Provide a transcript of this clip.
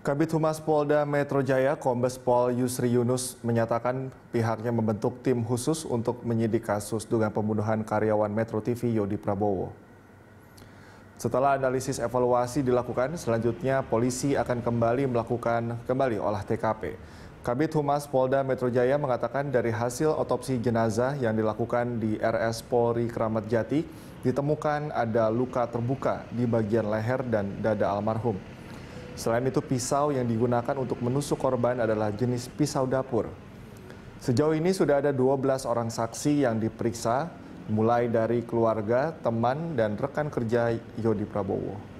Kabit Humas Polda Metro Jaya, Kombes Pol Yusri Yunus menyatakan pihaknya membentuk tim khusus untuk menyidik kasus dugaan pembunuhan karyawan Metro TV Yodi Prabowo. Setelah analisis evaluasi dilakukan, selanjutnya polisi akan kembali melakukan kembali olah TKP. Kabit Humas Polda Metro Jaya mengatakan dari hasil otopsi jenazah yang dilakukan di RS Polri Kramat Jati, ditemukan ada luka terbuka di bagian leher dan dada almarhum. Selain itu, pisau yang digunakan untuk menusuk korban adalah jenis pisau dapur. Sejauh ini sudah ada 12 orang saksi yang diperiksa, mulai dari keluarga, teman, dan rekan kerja Yodi Prabowo.